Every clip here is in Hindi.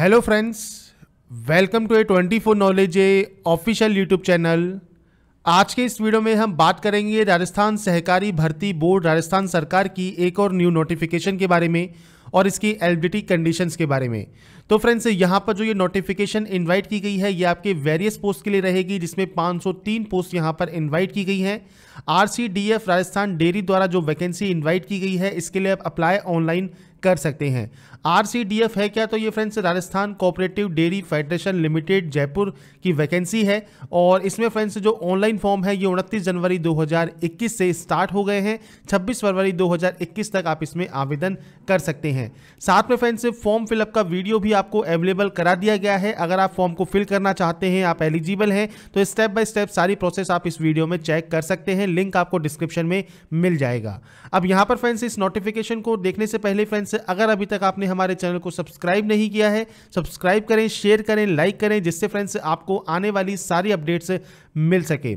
hello friends welcome to a twenty four knowledge a official YouTube channel आज के इस वीडियो में हम बात करेंगे राजस्थान सहकारी भर्ती बोर्ड राजस्थान सरकार की एक और न्यू नोटिफिकेशन के बारे में और इसकी एलबिटी कंडीशंस के बारे में तो फ्रेंड्स यहाँ पर जो ये नोटिफिकेशन इनवाइट की गई है ये आपके वेरियस पोस्ट के लिए रहेगी जिसमें 503 पोस्ट यहाँ पर इनवाइट की गई हैं आरसीडीएफ राजस्थान डेयरी द्वारा जो वैकेंसी इनवाइट की गई है इसके लिए आप अप्लाई ऑनलाइन कर सकते हैं आरसीडीएफ है क्या तो ये friends Rajasthan cooperative dairy federation limited Jaipur की वैकेंसी है और इसमें फ्रेंड्स जो ऑनलाइन फॉर्म है ये उनतीस जनवरी 2021 से स्टार्ट हो गए हैं 26 फरवरी 2021 तक आप इसमें आवेदन कर सकते हैं साथ में फ्रेंड्स फॉर्म फिलअप का वीडियो भी आपको अवेलेबल करा दिया गया है अगर आप फॉर्म को फिल करना चाहते हैं आप एलिजिबल हैं तो स्टेप बाय स्टेप सारी प्रोसेस आप इस वीडियो में चेक कर सकते हैं लिंक आपको डिस्क्रिप्शन में मिल जाएगा अब यहाँ पर फ्रेंड्स इस नोटिफिकेशन को देखने से पहले फ्रेंड्स अगर अभी तक आपने हम हमारे चैनल को सब्सक्राइब नहीं किया है सब्सक्राइब करें शेयर करें लाइक करें जिससे फ्रेंड्स आपको आने वाली सारी अपडेट्स मिल सके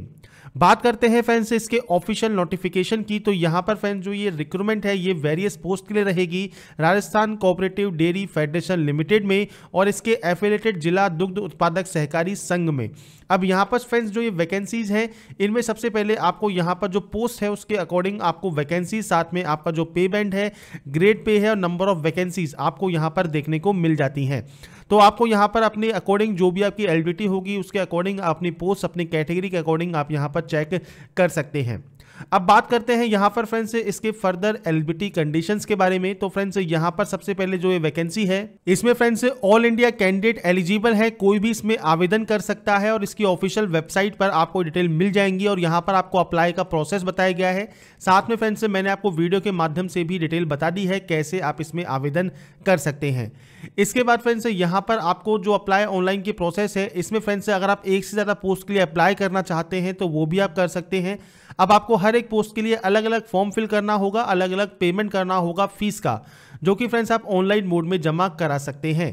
बात करते हैं फ्रेंड्स इसके ऑफिशियल नोटिफिकेशन की तो यहाँ पर फ्रेंड्स जो ये रिक्रूटमेंट है ये वेरियस पोस्ट के लिए रहेगी Rajasthan cooperative dairy federation limited में और इसके एफिलेटेड जिला दुग्ध उत्पादक सहकारी संघ में अब यहाँ पर फ्रेंड्स जो ये वैकेंसीज हैं इनमें सबसे पहले आपको यहाँ पर जो पोस्ट है उसके अकॉर्डिंग आपको वैकेंसी साथ में आपका जो पे बैंड है ग्रेड पे है और नंबर ऑफ वैकेंसीज आपको यहाँ पर देखने को मिल जाती हैं तो आपको यहाँ पर अपने अकॉर्डिंग जो भी आपकी एलिडिटी होगी उसके अकॉर्डिंग अपनी पोस्ट अपनी कैटेगरी के अकॉर्डिंग आप यहाँ पर चेक कर सकते हैं अब बात करते हैं यहाँ पर फ्रेंड्स इसके फर्दर एलबीटी कंडीशंस के बारे में तो फ्रेंड्स यहाँ पर सबसे पहले जो ये वैकेंसी है इसमें friends all India candidate eligible है कोई भी इसमें आवेदन कर सकता है और इसकी ऑफिशियल वेबसाइट पर आपको डिटेल मिल जाएंगी और यहाँ पर आपको अप्लाई का प्रोसेस बताया गया है साथ में फ्रेंड्स मैंने आपको वीडियो के माध्यम से भी डिटेल बता दी है कैसे आप इसमें आवेदन कर सकते हैं इसके बाद फ्रेंड्स यहाँ पर आपको जो अप्लाई ऑनलाइन की प्रोसेस है इसमें फ्रेंड्स अगर आप एक से ज़्यादा पोस्ट के लिए अप्लाई करना चाहते हैं तो वो भी आप कर सकते हैं अब आपको हर एक पोस्ट के लिए अलग अलग फॉर्म फिल करना होगा अलग अलग पेमेंट करना होगा फीस का जो कि फ्रेंड्स आप ऑनलाइन मोड में जमा करा सकते हैं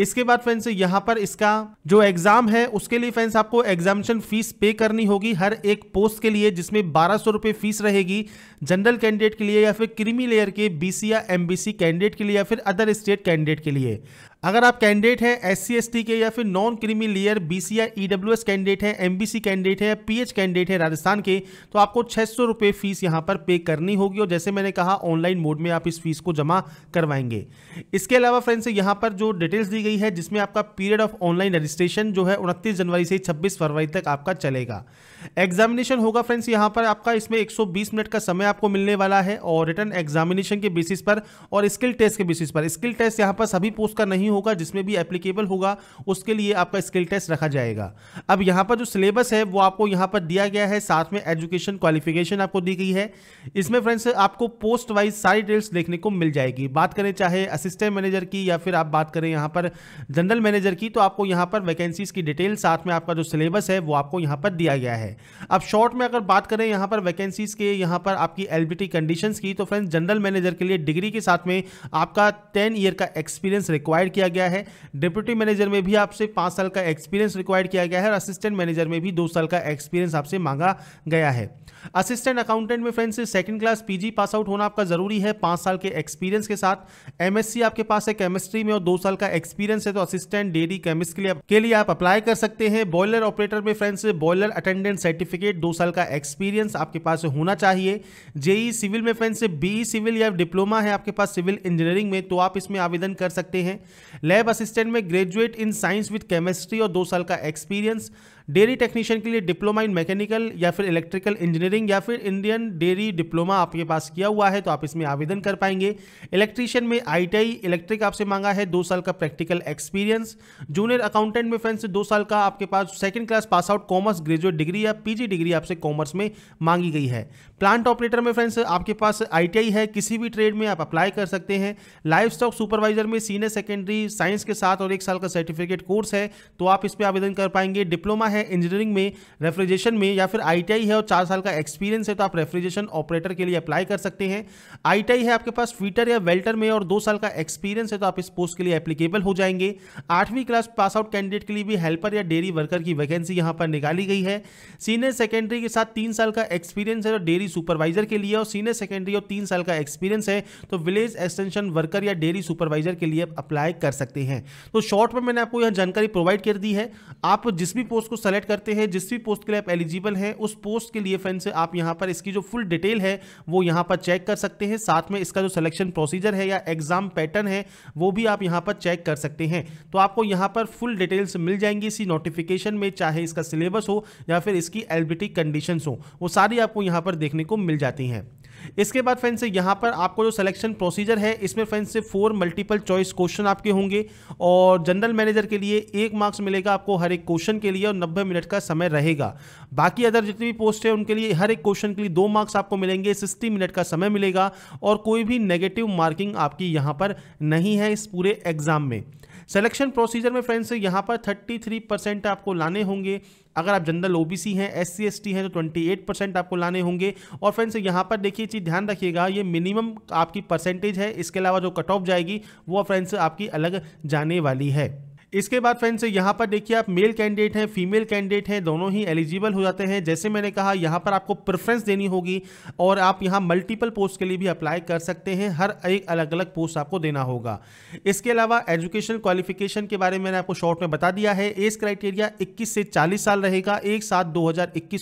इसके बाद फ्रेंड्स यहाँ पर इसका जो एग्जाम है उसके लिए फ्रेंड्स आपको एग्जामिशन फीस पे करनी होगी हर एक पोस्ट के लिए जिसमें बारह सौ रुपये फीस रहेगी जनरल कैंडिडेट के लिए या फिर क्रीमी लेयर के बीसी या एमबीसी कैंडिडेट के लिए या फिर अदर स्टेट कैंडिडेट के लिए अगर आप कैंडिडेट हैं एस सी के या फिर non creamy layer B C या ई कैंडिडेट हैं एम कैंडिडेट हैं पी एच कैंडिडेट हैं राजस्थान के तो आपको छः सौ फीस यहाँ पर पे करनी होगी और जैसे मैंने कहा ऑनलाइन मोड में आप इस फीस को जमा करवाएंगे इसके अलावा फ्रेंड्स यहाँ पर जो डिटेल्स दी गई है जिसमें आपका पीरियड ऑफ ऑनलाइन रजिस्ट्रेशन जो है उनतीस जनवरी से छब्बीस फरवरी तक आपका चलेगा एग्जामिनेशन होगा फ्रेंड्स यहाँ पर आपका इसमें एक मिनट का समय आपको मिलने वाला है और रिटर्न एग्जामिनेशन के बेसिस पर और स्किल टेस्ट के बेसिस पर स्किल टेस्ट यहाँ पर सभी पोस्ट का नहीं नहीं होगा जिसमें भी एप्लीकेबल होगा उसके लिए आपका स्किल टेस्ट रखा जाएगा अब यहाँ पर जो सिलेबस है वो आपको यहाँ पर दिया गया है साथ में एजुकेशन क्वालिफिकेशन आपको दी गई है इसमें फ्रेंड्स आपको पोस्ट वाइज सारी डिटेल्स देखने को मिल जाएगी बात करें चाहे असिस्टेंट मैनेजर की या फिर आप बात करें यहाँ पर जनरल मैनेजर की तो आपको यहाँ पर वैकेंसीज की डिटेल साथ में आपका जो सिलेबस है वो आपको यहाँ पर दिया गया है अब शॉर्ट में अगर बात करें यहाँ पर वैकेंसीज के यहाँ पर आपकी एल कंडीशंस की तो फ्रेंड्स जनरल मैनेजर के लिए डिग्री के साथ में आपका टेन ईयर का एक्सपीरियंस रिक्वायर्ड किया गया है डिप्यूटी मैनेजर में भी आपसे पांच साल का एक्सपीरियंस रिक्वायर्ड किया गया है और असिस्टेंट मैनेजर में भी दो साल का एक्सपीरियंस आपसे मांगा गया है असिस्टेंट अकाउंटेंट में friends second class PG pass out होना आपका जरूरी है पांच साल के एक्सपीरियंस के साथ एमएससी आपके पास है केमिस्ट्री में और दो साल का एक्सपीरियंस है तो असिस्टेंट डेयरी केमिस्ट के लिए के लिए आप अप्लाई कर सकते हैं बॉयलर ऑपरेटर में फ्रेंड्स बॉयलर अटेंडेंट सर्टिफिकेट दो साल का एक्सपीरियंस आपके पास होना चाहिए जेई सिविल e में फ्रेंड्स बीई सिविल या डिप्लोमा है आपके पास सिविल इंजीनियरिंग में तो आप इसमें आवेदन कर सकते हैं लैब असिस्टेंट में graduate in science with chemistry और दो साल का एक्सपीरियंस डेयरी टेक्नीशियन के लिए डिप्लोमा इन मैकेनिकल या फिर इलेक्ट्रिकल इंजीनियरिंग या फिर इंडियन डेयरी डिप्लोमा आपके पास किया हुआ है तो आप इसमें आवेदन कर पाएंगे इलेक्ट्रीशियन में आईटीआई इलेक्ट्रिक आपसे मांगा है दो साल का प्रैक्टिकल एक्सपीरियंस जूनियर अकाउंटेंट में फ्रेंड्स दो साल का आपके पास second class pass out commerce graduate degree या पीजी डिग्री आपसे कॉमर्स में मांगी गई है प्लांट ऑपरेटर में फ्रेंड्स आपके पास आईटीआई है किसी भी ट्रेड में आप अप्लाई कर सकते हैं लाइफ स्टॉक सुपरवाइजर में सीनियर सेकेंडरी साइंस के साथ और एक साल का सर्टिफिकेट कोर्स है तो आप इस पर आवेदन कर पाएंगे डिप्लोमा है है इंजीनियरिंग में रेफ्रिजरेशन में या फिर आईटीआई है और चार साल का एक्सपीरियंस है तो आप रेफ्रिजरेशन ऑपरेटर के लिए अप्लाई कर सकते हैं आईटीआई है आपके पास ट्विटर या वेल्टर में और दो साल का एक्सपीरियंस है तो आप इस पोस्ट के लिए एप्लीकेबल हो जाएंगे आठवीं क्लास पास आउट कैंडिडेट के लिए भी हेल्पर या डेयरी वर्कर की वैकेंसी यहाँ पर निकाली गई है सीनियर सेकेंडरी के साथ तीन साल का एक्सपीरियंस है और डेयरी सुपरवाइजर के लिए और सीनियर सेकेंडरी और तीन साल का एक्सपीरियंस है तो विलेज एक्सटेंशन वर्कर या डेयरी सुपरवाइजर के लिए अप्लाई कर सकते हैं तो शॉर्ट में मैंने आपको यह जानकारी प्रोवाइड कर दी है आप जिस भी पोस्ट को सेलेक्ट करते हैं जिस भी पोस्ट के लिए आप एलिजिबल हैं उस पोस्ट के लिए फ्रेंड्स से आप यहाँ पर इसकी जो फुल डिटेल है वो यहाँ पर चेक कर सकते हैं साथ में इसका जो सिलेक्शन प्रोसीजर है या एग्जाम पैटर्न है वो भी आप यहाँ पर चेक कर सकते हैं तो आपको यहाँ पर फुल डिटेल्स मिल जाएंगी इसी नोटिफिकेशन में चाहे इसका सिलेबस हो या फिर इसकी एलबिटिक कंडीशन हो वो सारी आपको यहाँ पर देखने को मिल जाती हैं इसके बाद फ्रेंड्स यहाँ पर आपको जो सिलेक्शन प्रोसीजर है इसमें फ्रेंड्स से फोर मल्टीपल चॉइस क्वेश्चन आपके होंगे और जनरल मैनेजर के लिए एक मार्क्स मिलेगा आपको हर एक क्वेश्चन के लिए और नब्बे मिनट का समय रहेगा बाकी अदर जितनी भी पोस्ट है उनके लिए हर एक क्वेश्चन के लिए दो मार्क्स आपको मिलेंगे सिक्सटी मिनट का समय मिलेगा और कोई भी नेगेटिव मार्किंग आपकी यहाँ पर नहीं है इस पूरे एग्जाम में सिलेक्शन प्रोसीजर में फ्रेंड्स यहाँ पर 33 परसेंट आपको लाने होंगे अगर आप जनरल ओबीसी हैं एस सी एस टी हैं तो 28 परसेंट आपको लाने होंगे और फ्रेंड्स यहाँ पर देखिए चीज़ ध्यान रखिएगा ये मिनिमम आपकी परसेंटेज है इसके अलावा जो कट ऑफ जाएगी वो फ्रेंड्स आपकी अलग जाने वाली है इसके बाद फ्रेंड्स यहाँ पर देखिए आप मेल कैंडिडेट हैं फीमेल कैंडिडेट हैं दोनों ही एलिजिबल हो जाते हैं जैसे मैंने कहा यहाँ पर आपको प्रेफरेंस देनी होगी और आप यहाँ मल्टीपल पोस्ट के लिए भी अप्लाई कर सकते हैं हर एक अलग अलग पोस्ट आपको देना होगा इसके अलावा एजुकेशन क्वालिफिकेशन के बारे में मैंने आपको शॉर्ट में बता दिया है एज क्राइटेरिया इक्कीस से चालीस साल रहेगा एक सात दो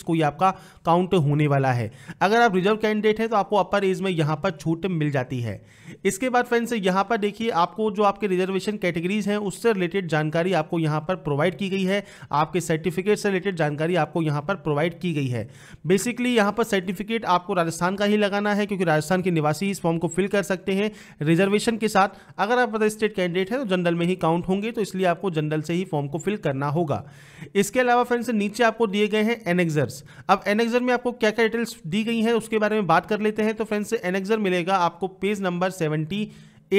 को ही आपका काउंट होने वाला है अगर आप रिजर्व कैंडिडेट हैं तो आपको अपर एज में यहाँ पर छूट मिल जाती है इसके बाद फ्रेंड्स यहाँ पर देखिए आपको जो आपके रिजर्वेशन कैटेगरीज हैं उससे रिलेटेड जानकारी आपको यहाँ पर प्रोवाइड की गई है आपके सर्टिफिकेट से रिलेटेड जानकारी आपको यहाँ पर प्रोवाइड की गई है बेसिकली यहाँ पर सर्टिफिकेट आपको राजस्थान का ही लगाना है क्योंकि राजस्थान के निवासी इस फॉर्म को फिल कर सकते हैं रिजर्वेशन के साथ अगर आप अदर स्टेट कैंडिडेट हैं तो जनरल में ही काउंट होंगे तो इसलिए आपको जनरल से ही फॉर्म को फिल करना होगा इसके अलावा फ्रेंड्स नीचे आपको दिए गए हैं एनेक्जर्स अब एनेक्जर में आपको क्या क्या डिटेल्स दी गई हैं उसके बारे में बात कर लेते हैं तो फ्रेंड्स एनेक्जर मिलेगा आपको पेज नंबर सेवेंटी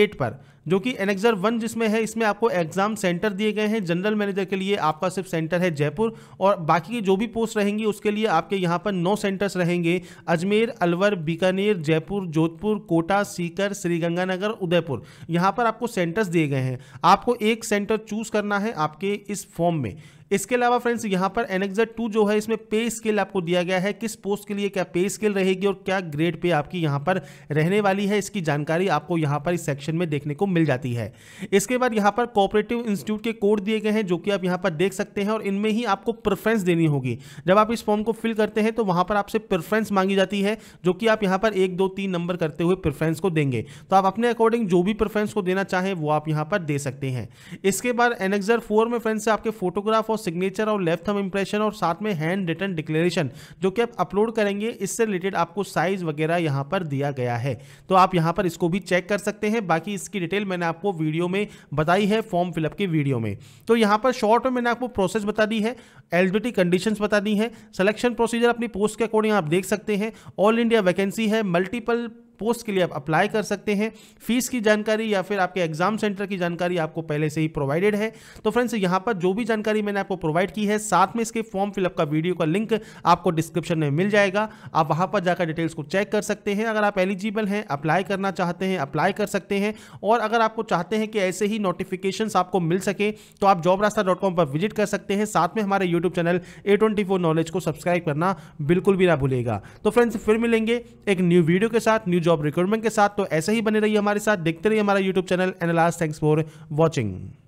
एट पर जो कि एनेक्जर वन जिसमें है इसमें आपको एग्जाम सेंटर दिए गए हैं जनरल मैनेजर के लिए आपका सिर्फ सेंटर है जयपुर और बाकी की जो भी पोस्ट रहेंगी उसके लिए आपके यहाँ पर नौ सेंटर्स रहेंगे अजमेर अलवर बीकानेर जयपुर जोधपुर कोटा सीकर श्रीगंगानगर उदयपुर यहाँ पर आपको सेंटर्स दिए गए हैं आपको एक सेंटर चूज करना है आपके इस फॉर्म में इसके अलावा फ्रेंड्स यहाँ पर एनेक्जर टू जो है इसमें पे स्केल आपको दिया गया है किस पोस्ट के लिए क्या पे स्केल रहेगी और क्या ग्रेड पे आपकी यहाँ पर रहने वाली है इसकी जानकारी आपको यहाँ पर इस सेक्शन में देखने को मिल जाती है इसके बाद यहाँ पर कोऑपरेटिव इंस्टीट्यूट के कोड दिए गए हैं जो कि आप यहाँ पर देख सकते हैं और इनमें ही आपको प्रेफरेंस देनी होगी जब आप इस फॉर्म को फिल करते हैं तो वहाँ पर आपसे प्रेफरेंस मांगी जाती है जो कि आप यहाँ पर एक दो तीन नंबर करते हुए प्रेफरेंस को देंगे तो आप अपने अकॉर्डिंग जो भी प्रेफरेंस को देना चाहें वो आप यहाँ पर दे सकते हैं इसके बाद एनेक्जर फोर में फ्रेंड्स आपके फोटोग्राफ और सिग्नेचर और लेफ्ट हम इंप्रेशन और साथ में हैंड रिटर्न डिक्लेरेशन जो कि आप अपलोड करेंगे इससे रिलेटेड आपको साइज वगैरह यहाँ पर दिया गया है तो आप यहाँ पर इसको भी चेक कर सकते हैं बाकी इसकी डिटेल मैंने आपको वीडियो में बताई है फॉर्म फिलअप की वीडियो में तो यहाँ पर शॉर्ट में मैंने आपको प्रोसेस बता दी है एलिजिबिलिटी कंडीशन बता दी है सिलेक्शन प्रोसीजर अपनी पोस्ट के अकॉर्डिंग आप देख सकते हैं ऑल इंडिया वैकेंसी है मल्टीपल पोस्ट के लिए आप अप्लाई कर सकते हैं फीस की जानकारी या फिर आपके एग्जाम सेंटर की जानकारी आपको पहले से ही प्रोवाइडेड है तो फ्रेंड्स यहां पर जो भी जानकारी मैंने आपको प्रोवाइड की है साथ में इसके फॉर्म फिलअप का वीडियो का लिंक आपको डिस्क्रिप्शन में मिल जाएगा आप वहां पर जाकर डिटेल्स को चेक कर सकते हैं अगर आप एलिजिबल हैं अप्लाई करना चाहते हैं अप्लाई कर सकते हैं और अगर आपको चाहते हैं कि ऐसे ही नोटिफिकेशन आपको मिल सके तो आप जॉब रास्ता पर विजिट कर सकते हैं साथ में हमारे यूट्यूब चैनल ए नॉलेज को सब्सक्राइब करना बिल्कुल भी ना भूलेगा तो फ्रेंड्स फिर मिलेंगे एक न्यू वीडियो के साथ न्यूज जॉब रिक्रूटमेंट के साथ तो ऐसे ही बने रहिए हमारे साथ देखते रहिए हमारा YouTube channel and last thanks for watching